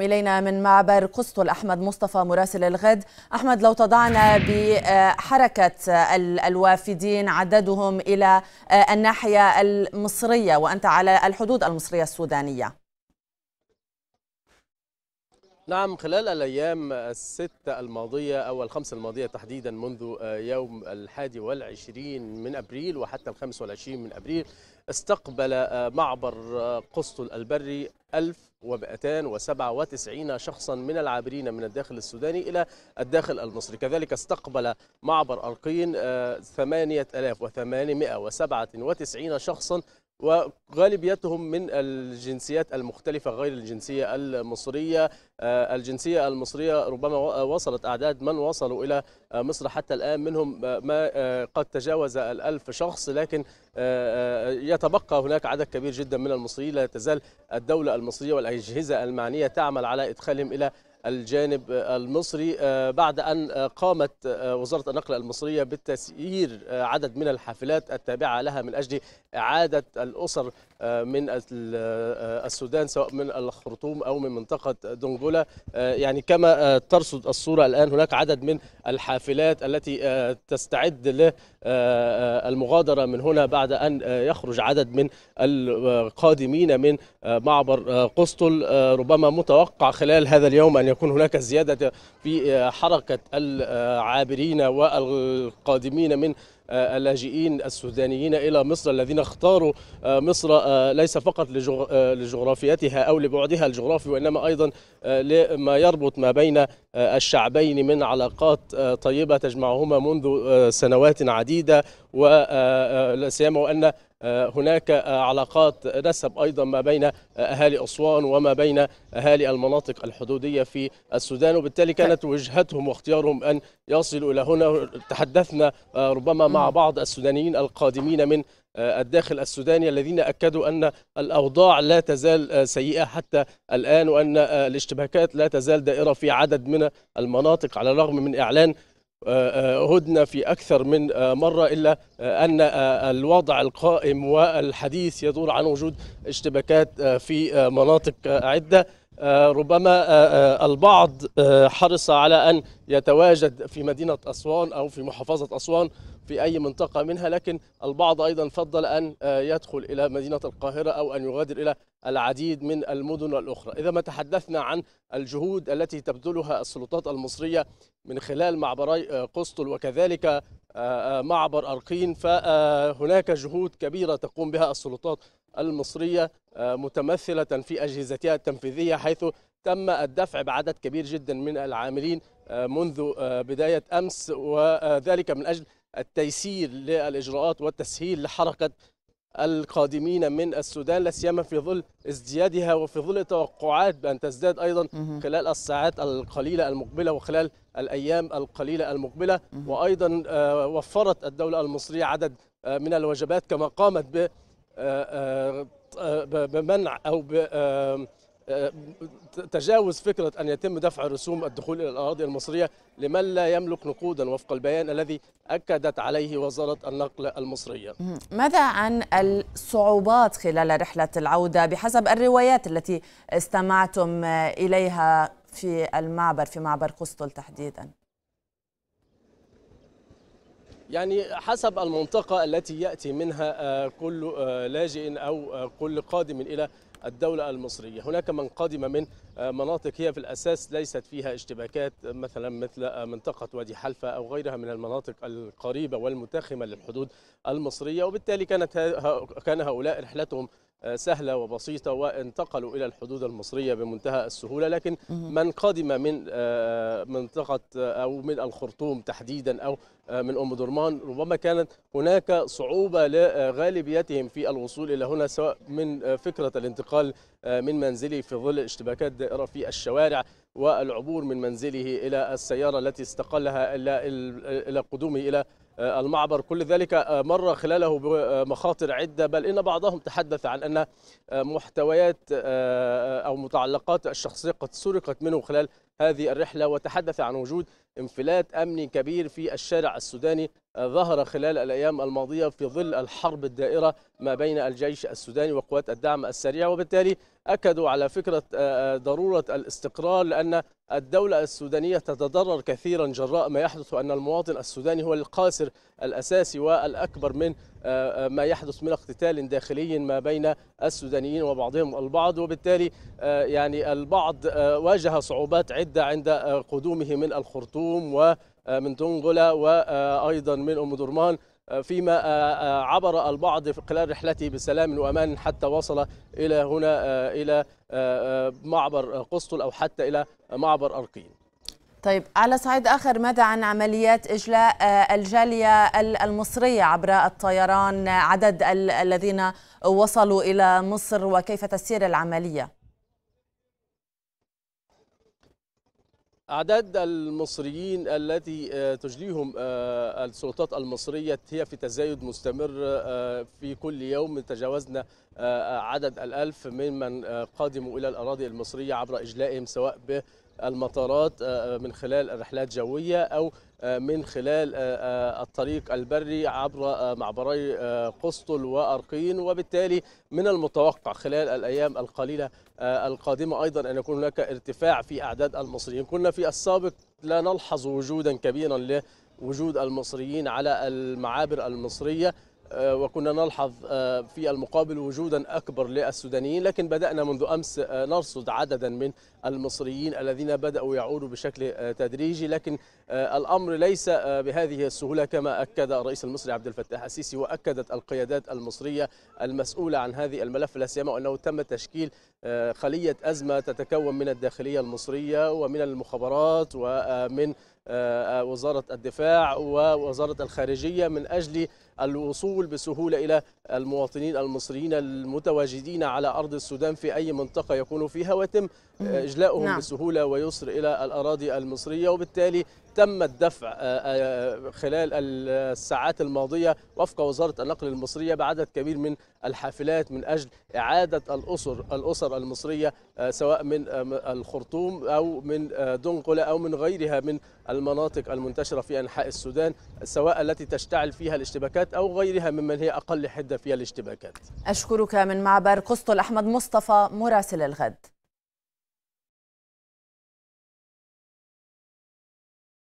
إلينا من معبر قسطل أحمد مصطفى مراسل الغد أحمد لو تضعنا بحركة الوافدين عددهم إلى آه، الناحية المصرية وأنت على الحدود المصرية السودانية نعم خلال الأيام الستة الماضية أو الخمسة الماضية تحديدا منذ آه، يوم الحادي والعشرين من أبريل وحتى الخامس والعشرين من أبريل استقبل آه، معبر قسطل البري 1297 شخصا من العابرين من الداخل السوداني إلى الداخل المصري كذلك استقبل معبر القين 8897 آه، شخصا وغالبيتهم من الجنسيات المختلفة غير الجنسية المصرية آه، الجنسية المصرية ربما آه، وصلت أعداد من وصلوا إلى آه، مصر حتى الآن منهم ما قد تجاوز الألف شخص لكن يتبقى هناك عدد كبير جدا من المصريين لا تزال الدولة المصرية والأجهزة المعنية تعمل على إدخالهم إلى الجانب المصري آه، بعد أن آه، قامت آه، وزارة النقل المصرية بتسيير عدد من الحافلات التابعة لها من أجل إعادة الأسر من السودان سواء من الخرطوم أو من منطقة دونجولا يعني كما ترصد الصورة الآن هناك عدد من الحافلات التي تستعد للمغادرة من هنا بعد أن يخرج عدد من القادمين من معبر قسطل ربما متوقع خلال هذا اليوم أن يكون هناك زيادة في حركة العابرين والقادمين من آه، اللاجئين السودانيين إلى مصر الذين اختاروا آه، مصر آه، ليس فقط لجغرافيتها أو لبعدها الجغرافي وإنما أيضا لما يربط ما بين الشعبين من علاقات طيبة تجمعهما منذ سنوات عديدة ولا سيما وأن هناك علاقات نسب ايضا ما بين اهالي اسوان وما بين اهالي المناطق الحدوديه في السودان وبالتالي كانت وجهتهم واختيارهم ان يصلوا الى هنا تحدثنا ربما مع بعض السودانيين القادمين من آه، الداخل السوداني الذين أكدوا أن الأوضاع لا تزال آه، سيئة حتى الآن وأن آه، الاشتباكات لا تزال دائرة في عدد من المناطق على الرغم من إعلان هدنة في أكثر من مرة إلا أن الوضع القائم والحديث يدور عن وجود اشتباكات في مناطق عدة آه، ربما آه، آه، البعض حرص على أن يتواجد في مدينة أسوان أو في محافظة أسوان في أي منطقة منها لكن البعض أيضا فضل أن يدخل إلى مدينة القاهرة أو أن يغادر إلى العديد من المدن الأخرى إذا ما تحدثنا عن الجهود التي تبذلها السلطات المصرية من خلال معبري قسطل وكذلك معبر أرقين فهناك جهود كبيرة تقوم بها السلطات المصرية آه، متمثلة في أجهزتها التنفيذية حيث تم الدفع بعدد كبير جدا من العاملين آه، منذ آه، بداية أمس وذلك من أجل التيسير للإجراءات والتسهيل لحركة القادمين من السودان لا سيما في ظل ازديادها وفي ظل توقعات بان تزداد ايضا خلال الساعات القليله المقبله وخلال الايام القليله المقبله وايضا وفرت الدوله المصريه عدد من الوجبات كما قامت آه، آه، آه، بمنع او تجاوز فكرة أن يتم دفع رسوم الدخول إلى الأراضي المصرية لمن لا يملك نقودا وفق البيان الذي أكدت عليه وزارة النقل المصرية ماذا عن الصعوبات خلال رحلة العودة بحسب الروايات التي استمعتم إليها في المعبر في معبر قسطل تحديداً يعني حسب المنطقة التي يأتي منها آه، كل آه، لاجئ أو آه، كل قادم إلى الدولة المصرية هناك من قادم من مناطق هي في الأساس ليست فيها اشتباكات مثلا مثل منطقة وادي حلفة أو غيرها من المناطق القريبة والمتاخمة للحدود المصرية وبالتالي كانت كان هؤلاء رحلتهم سهلة وبسيطة وانتقلوا إلى الحدود المصرية بمنتهى السهولة لكن من قدم من آه، منطقة آه، أو من الخرطوم تحديدا أو آه، من أم درمان ربما كانت هناك صعوبة لغالبيتهم في الوصول إلى هنا سواء من فكرة الانتقال من منزله في ظل اشتباكات دائرة في الشوارع والعبور من منزله إلى السيارة التي استقلها إلى قدومه إلى آه، المعبر كل ذلك آه، مر خلاله بمخاطر آه، عدة بل إن بعضهم تحدث عن أن محتويات أو متعلقات الشخصية قد سرقت منه خلال هذه الرحلة وتحدث عن وجود انفلات أمني كبير في الشارع السوداني ظهر خلال الأيام الماضية في ظل الحرب الدائرة ما بين الجيش السوداني وقوات الدعم السريع وبالتالي أكدوا على فكرة آه، آه، ضرورة الاستقرار لأن الدولة السودانية تتضرر كثيرا جراء ما يحدث وأن المواطن السوداني هو القاصر الأساسي والأكبر من آه، ما يحدث من اقتتال داخلي ما بين السودانيين وبعضهم البعض وبالتالي يعني البعض واجه صعوبات عدة عند قدومه من الخرطوم و آه، من تنغلة وأيضا من أم درمان آه، فيما آه، عبر البعض خلال رحلته بسلام وامان حتى وصل الى هنا الى معبر قسطل او حتى الى معبر ارقين. طيب على صعيد اخر ماذا عن عمليات اجلاء الجاليه المصريه عبر الطيران عدد الذين وصلوا الى مصر وكيف تسير العمليه؟ أعداد المصريين التي آه، تجليهم آه، السلطات المصرية هي في تزايد مستمر آه، في كل يوم تجاوزنا عدد الألف ممن قادموا إلى الأراضي المصرية عبر إجلائهم سواء به المطارات آه، آه، من خلال الرحلات الجوية أو آه، من خلال الطريق البري عبر معبري قسطل وأرقين وبالتالي من المتوقع خلال الأيام القليلة القادمة أيضا أن يكون هناك ارتفاع في أعداد المصريين كنا في السابق لا نلحظ وجودا كبيرا لوجود المصريين على المعابر المصرية آه، وكنا نلحظ آه، في المقابل وجودا أكبر للسودانيين لكن بدأنا منذ أمس آه، نرصد عددا من المصريين الذين بدأوا يعودوا بشكل تدريجي لكن الأمر ليس بهذه السهولة كما أكد الرئيس المصري عبد الفتاح السيسي وأكدت القيادات المصرية المسؤولة عن هذه الملف لا سيما أنه تم تشكيل خلية أزمة تتكون من الداخلية المصرية ومن المخابرات ومن آه، آه، وزارة الدفاع ووزارة الخارجية من أجل الوصول بسهولة إلى المواطنين المصريين المتواجدين على أرض السودان في أي منطقة يكونوا فيها ويتم إجلاؤهم نعم. بسهولة ويسر إلى الأراضي المصرية وبالتالي تم الدفع آه، آه، خلال الساعات الماضية وفق وزارة النقل المصرية بعدد كبير من الحافلات من أجل إعادة الأسر الأسر المصرية آه، سواء من الخرطوم أو من دنقلة أو من غيرها من المناطق المنتشرة في أنحاء السودان سواء التي تشتعل فيها الاشتباكات أو غيرها ممن هي أقل حدة فيها الاشتباكات أشكرك من معبر قسطل أحمد مصطفى مراسل الغد